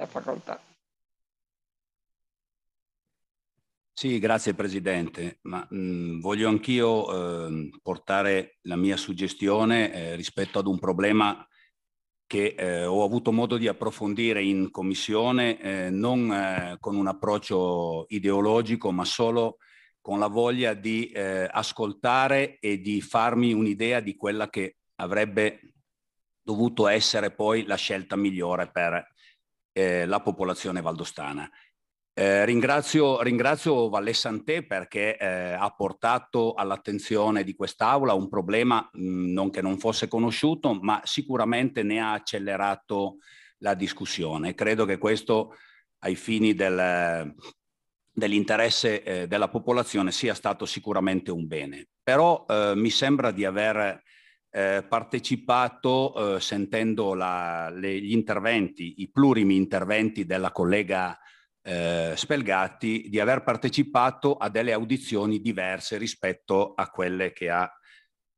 a facoltà. Sì, grazie Presidente, ma mh, mm, voglio anch'io eh, portare la mia suggestione eh, rispetto ad un problema che eh, ho avuto modo di approfondire in Commissione, eh, non eh, con un approccio ideologico, ma solo con la voglia di eh, ascoltare e di farmi un'idea di quella che avrebbe dovuto essere poi la scelta migliore per eh, la popolazione valdostana. Eh, ringrazio, ringrazio Valle Santè perché eh, ha portato all'attenzione di quest'Aula un problema mh, mm, non che non fosse conosciuto, ma sicuramente ne ha accelerato la discussione. Credo che questo, ai fini del, dell'interesse eh, della popolazione, sia stato sicuramente un bene. Però eh, mi sembra di aver eh, partecipato eh, sentendo la, le, gli interventi, i plurimi interventi della collega eh, Spelgatti, di aver partecipato a delle audizioni diverse rispetto a quelle che ha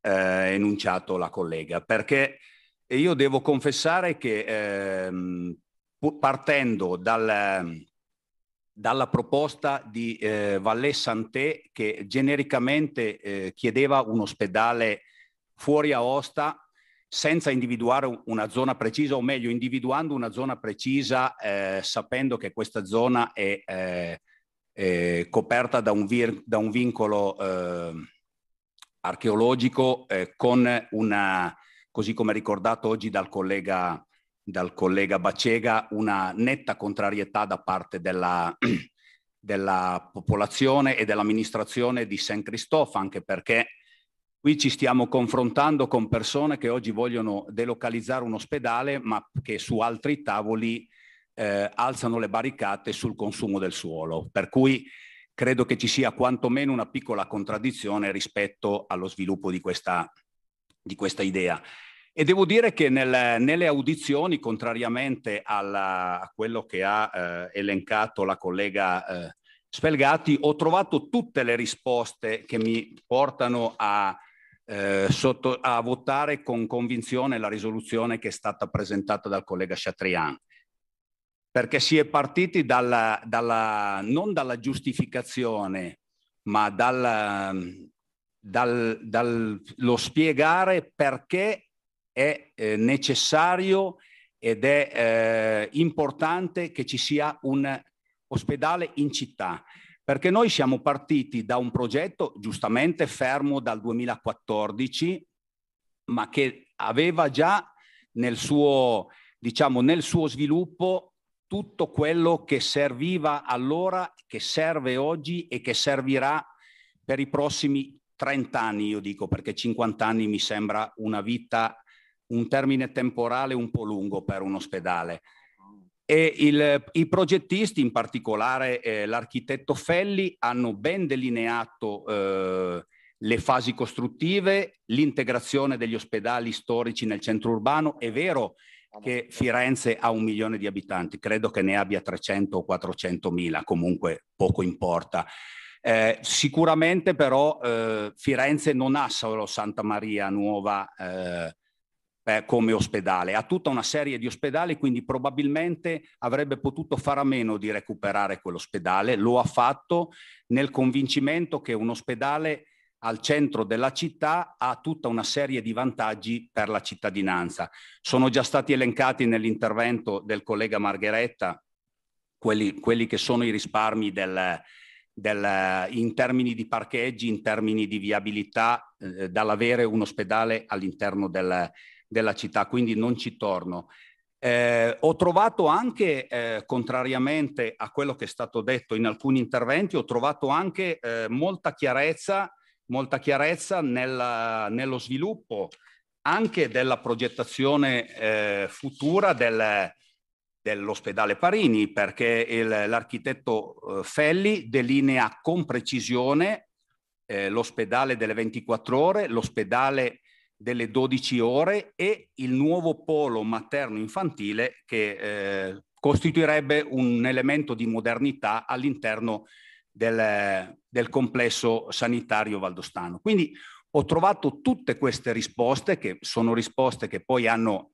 eh, enunciato la collega. Perché io devo confessare che ehm, partendo dal, dalla proposta di eh, Vallès Santé che genericamente eh, chiedeva un ospedale fuori Aosta senza individuare una zona precisa, o meglio, individuando una zona precisa, eh, sapendo che questa zona è, eh, è eh, coperta da un, vir- da un vincolo eh, archeologico eh, con una, così come ricordato oggi dal collega, dal collega Bacega, una netta contrarietà da parte della, della popolazione e dell'amministrazione di San Cristofano, anche perché Qui ci stiamo confrontando con persone che oggi vogliono delocalizzare un ospedale, ma che su altri tavoli eh, alzano le barricate sul consumo del suolo. Per cui credo che ci sia quantomeno una piccola contraddizione rispetto allo sviluppo di questa, di questa idea. E devo dire che nel, nelle audizioni, contrariamente alla, a quello che ha eh, elencato la collega eh, Spelgati, ho trovato tutte le risposte che mi portano a eh, sotto, a votare con convinzione la risoluzione che è stata presentata dal collega Chatrian, perché si è partiti dalla, dalla, non dalla giustificazione, ma dallo dal, dal spiegare perché è eh, necessario ed è eh, importante che ci sia un ospedale in città. Perché noi siamo partiti da un progetto giustamente fermo dal 2014, ma che aveva già nel suo, diciamo, nel suo sviluppo tutto quello che serviva allora, che serve oggi e che servirà per i prossimi 30 anni, io dico, perché 50 anni mi sembra una vita, un termine temporale un po' lungo per un ospedale e il, i progettisti, in particolare eh, l'architetto Felli, hanno ben delineato eh, le fasi costruttive, l'integrazione degli ospedali storici nel centro urbano. È vero che Firenze ha un milione di abitanti, credo che ne abbia 300 o 400 mila, comunque poco importa. Eh, sicuramente però eh, Firenze non ha solo Santa Maria Nuova eh, eh, come ospedale. Ha tutta una serie di ospedali, quindi probabilmente avrebbe potuto fare a meno di recuperare quell'ospedale. Lo ha fatto nel convincimento che un ospedale al centro della città ha tutta una serie di vantaggi per la cittadinanza. Sono già stati elencati nell'intervento del collega Margheretta quelli, quelli che sono i risparmi del, del, in termini di parcheggi, in termini di viabilità, eh, dall'avere un ospedale all'interno del, della città, quindi non ci torno. Eh, ho trovato anche, eh, contrariamente a quello che è stato detto in alcuni interventi, ho trovato anche eh, molta chiarezza, molta chiarezza nella, nello sviluppo anche della progettazione eh, futura del, dell'ospedale Parini, perché il, l'architetto eh, Felli delinea con precisione eh, l'ospedale delle 24 ore, l'ospedale delle 12 ore e il nuovo polo materno-infantile che eh, costituirebbe un elemento di modernità all'interno del, del complesso sanitario valdostano. Quindi ho trovato tutte queste risposte, che sono risposte che poi hanno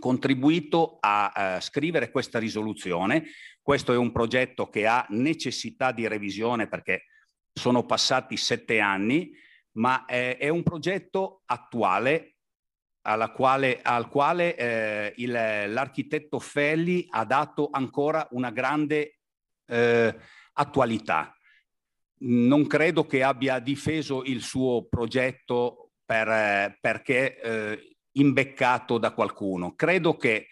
contribuito a eh, scrivere questa risoluzione. Questo è un progetto che ha necessità di revisione perché sono passati sette anni ma è, eh, è un progetto attuale quale, al quale eh, il, l'architetto Felli ha dato ancora una grande eh, attualità. Non credo che abbia difeso il suo progetto per, eh, perché imbeccato da qualcuno. Credo che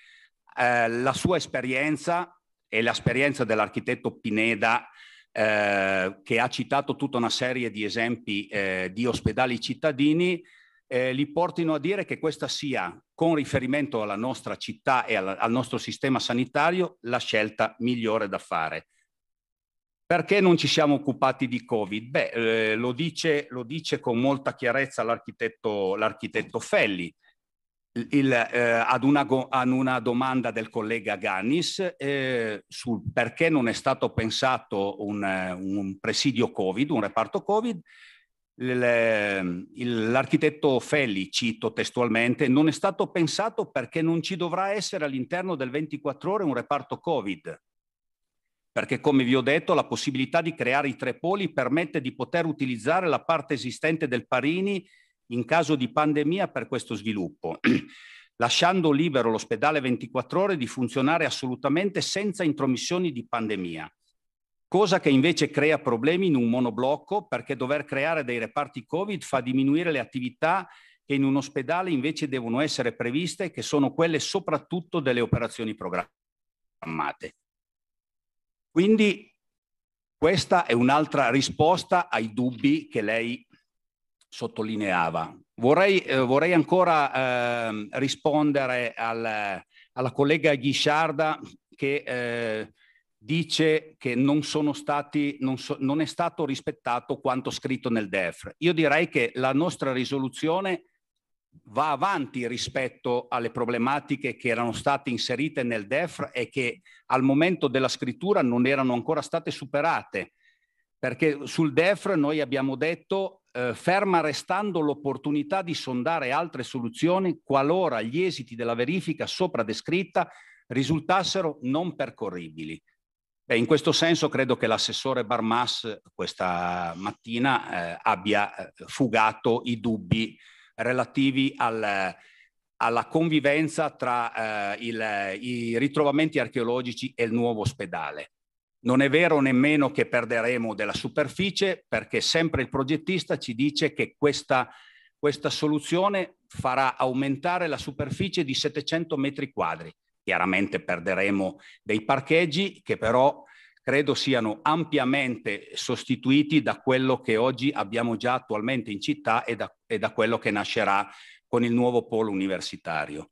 eh, la sua esperienza e l'esperienza dell'architetto Pineda eh, che ha citato tutta una serie di esempi eh, di ospedali cittadini, eh, li portino a dire che questa sia, con riferimento alla nostra città e al, al nostro sistema sanitario, la scelta migliore da fare. Perché non ci siamo occupati di Covid? Beh, eh, lo dice, lo, dice, con molta chiarezza l'architetto Felli il, eh, ad, una, ad, una, domanda del collega Gannis eh, sul perché non è stato pensato un, eh, un presidio Covid, un reparto Covid, eh, l'architetto Felli, cito testualmente, non è stato pensato perché non ci dovrà essere all'interno del 24 ore un reparto Covid. Perché, come vi ho detto, la possibilità di creare i tre poli permette di poter utilizzare la parte esistente del Parini in caso di pandemia per questo sviluppo, lasciando libero l'ospedale 24 ore di funzionare assolutamente senza intromissioni di pandemia, cosa che invece crea problemi in un monoblocco perché dover creare dei reparti Covid fa diminuire le attività che in un ospedale invece devono essere previste, che sono quelle soprattutto delle operazioni programmate. Quindi questa è un'altra risposta ai dubbi che lei sottolineava. Vorrei, eh, vorrei ancora eh, rispondere al, alla collega Ghisciarda che eh, dice che non, stati, non, so, non, è stato rispettato quanto scritto nel DEF. Io direi che la nostra risoluzione va avanti rispetto alle problematiche che erano state inserite nel DEF e che al momento della scrittura non erano ancora state superate. Perché sul DEF noi abbiamo detto eh, ferma restando l'opportunità di sondare altre soluzioni qualora gli esiti della verifica sopra descritta risultassero non percorribili. Beh, in questo senso credo che l'assessore Barmas questa mattina eh, abbia eh, fugato i dubbi relativi al, eh, alla convivenza tra eh, il, i ritrovamenti archeologici e il nuovo ospedale. Non è vero nemmeno che perderemo della superficie perché sempre il progettista ci dice che questa, questa soluzione farà aumentare la superficie di 700 metri quadri. Chiaramente perderemo dei parcheggi che però credo siano ampiamente sostituiti da quello che oggi abbiamo già attualmente in città e da, e da quello che nascerà con il nuovo polo universitario.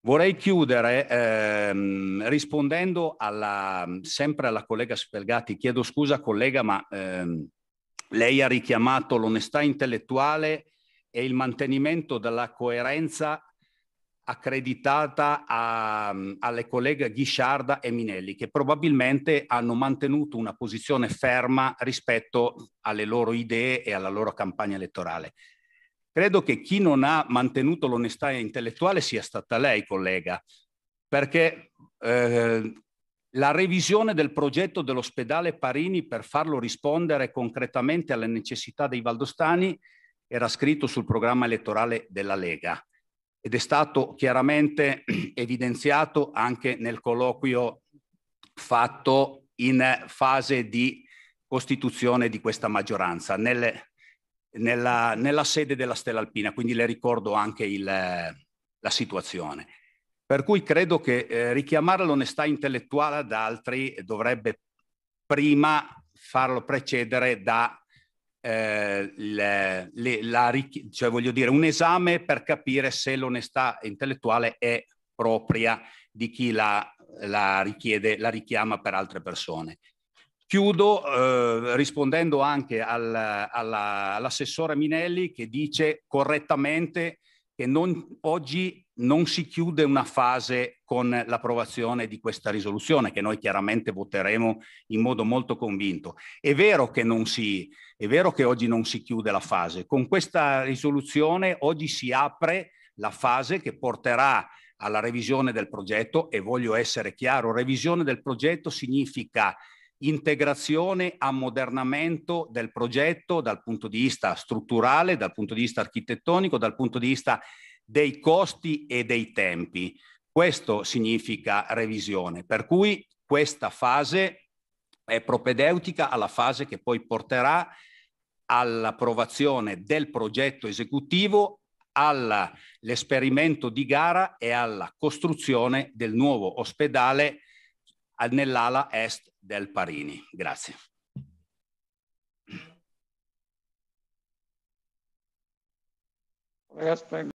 Vorrei chiudere ehm, rispondendo alla, sempre alla collega Spelgati. Chiedo scusa collega, ma ehm, lei ha richiamato l'onestà intellettuale e il mantenimento della coerenza accreditata a, alle colleghe Ghisciarda e Minelli, che probabilmente hanno mantenuto una posizione ferma rispetto alle loro idee e alla loro campagna elettorale. Credo che chi non ha mantenuto l'onestà intellettuale sia stata lei, collega, perché eh, la revisione del progetto dell'ospedale Parini per farlo rispondere concretamente alle necessità dei valdostani era scritto sul programma elettorale della Lega ed è stato chiaramente evidenziato anche nel colloquio fatto in fase di costituzione di questa maggioranza. Nelle, nella, nella sede della Stella Alpina, quindi le ricordo anche il, eh, la situazione. Per cui credo che eh, richiamare l'onestà intellettuale ad altri dovrebbe prima farlo precedere da eh, le, le, la, cioè voglio dire, un esame per capire se l'onestà intellettuale è propria di chi la, la richiede, la richiama per altre persone. Chiudo eh, rispondendo anche al, alla, all'assessore Minelli che dice correttamente che non, oggi non si chiude una fase con l'approvazione di questa risoluzione, che noi chiaramente voteremo in modo molto convinto. È vero che, si, è vero che oggi non si chiude la fase. Con questa risoluzione oggi si apre la fase che porterà alla revisione del progetto e voglio essere chiaro, revisione del progetto significa integrazione, ammodernamento del progetto dal punto di vista strutturale, dal punto di vista architettonico, dal punto di vista dei costi e dei tempi. Questo significa revisione, per cui questa fase è propedeutica alla fase che poi porterà all'approvazione del progetto esecutivo, all'esperimento di gara e alla costruzione del nuovo ospedale nell'ala est del Parini. Grazie.